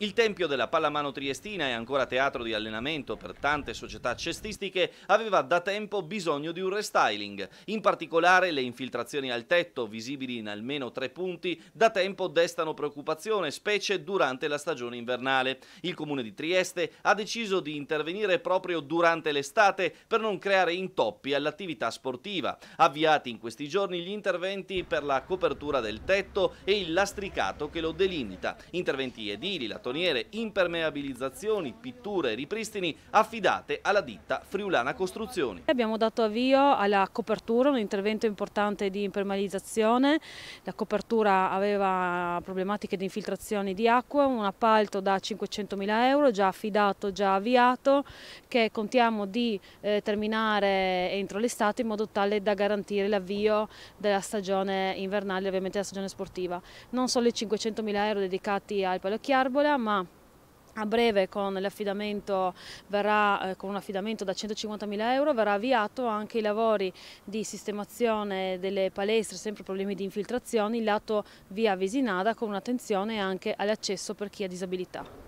Il tempio della pallamano triestina e ancora teatro di allenamento per tante società cestistiche aveva da tempo bisogno di un restyling. In particolare le infiltrazioni al tetto, visibili in almeno tre punti, da tempo destano preoccupazione, specie durante la stagione invernale. Il comune di Trieste ha deciso di intervenire proprio durante l'estate per non creare intoppi all'attività sportiva. Avviati in questi giorni gli interventi per la copertura del tetto e il lastricato che lo delimita. Interventi edili, la cartoniere, impermeabilizzazioni, pitture, e ripristini affidate alla ditta Friulana Costruzioni. Abbiamo dato avvio alla copertura, un intervento importante di impermeabilizzazione, la copertura aveva problematiche di infiltrazioni di acqua, un appalto da 500.000 euro già affidato, già avviato, che contiamo di eh, terminare entro l'estate in modo tale da garantire l'avvio della stagione invernale, ovviamente la stagione sportiva. Non solo i 500.000 euro dedicati al Palocchiarbola, ma a breve con, verrà, eh, con un affidamento da 150.000 euro verrà avviato anche i lavori di sistemazione delle palestre, sempre problemi di infiltrazioni, lato via Vesinada con un'attenzione anche all'accesso per chi ha disabilità.